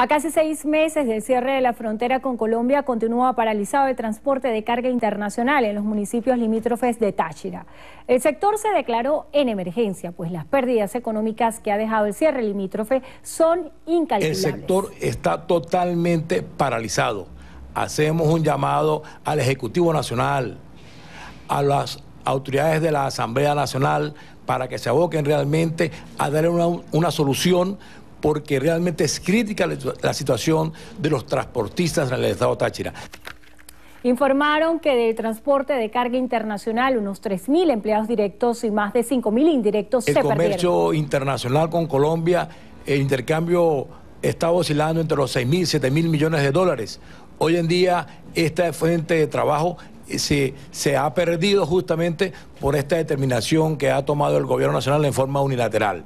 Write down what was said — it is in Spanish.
A casi seis meses del cierre de la frontera con Colombia, continúa paralizado el transporte de carga internacional en los municipios limítrofes de Táchira. El sector se declaró en emergencia, pues las pérdidas económicas que ha dejado el cierre limítrofe son incalculables. El sector está totalmente paralizado. Hacemos un llamado al Ejecutivo Nacional, a las autoridades de la Asamblea Nacional, para que se aboquen realmente a darle una, una solución porque realmente es crítica la situación de los transportistas en el estado Táchira. Informaron que del transporte de carga internacional, unos 3.000 empleados directos y más de 5.000 indirectos el se perdieron. El comercio internacional con Colombia, el intercambio está oscilando entre los 6.000 y 7.000 millones de dólares. Hoy en día, esta fuente de trabajo eh, se, se, ha perdido justamente por esta determinación que ha tomado el Gobierno Nacional en forma unilateral.